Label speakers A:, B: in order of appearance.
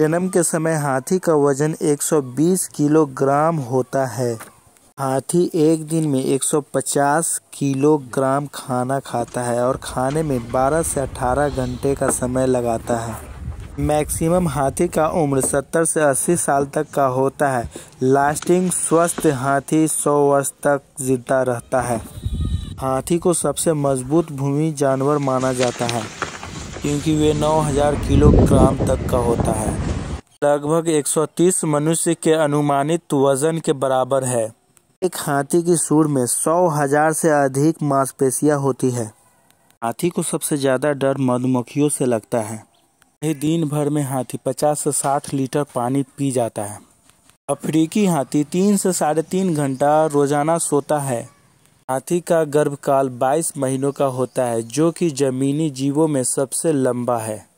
A: जन्म के समय हाथी का वजन 120 किलोग्राम होता है हाथी एक दिन में 150 किलोग्राम खाना खाता है और खाने में 12 से 18 घंटे का समय लगाता है मैक्सिमम हाथी का उम्र 70 से 80 साल तक का होता है लास्टिंग स्वस्थ हाथी 100 वर्ष तक जिंदा रहता है हाथी को सबसे मजबूत भूमि जानवर माना जाता है क्योंकि वे 9000 किलोग्राम तक का होता है लगभग 130 मनुष्य के अनुमानित वजन के बराबर है एक हाथी की सूर में सौ हजार से अधिक मांसपेशियां होती है हाथी को सबसे ज्यादा डर मधुमक्खियों से लगता है वही दिन भर में हाथी 50 से 60 लीटर पानी पी जाता है अफ्रीकी हाथी तीन से साढ़े तीन घंटा रोजाना सोता है हाथी का गर्भकाल 22 महीनों का होता है जो कि जमीनी जीवों में सबसे लंबा है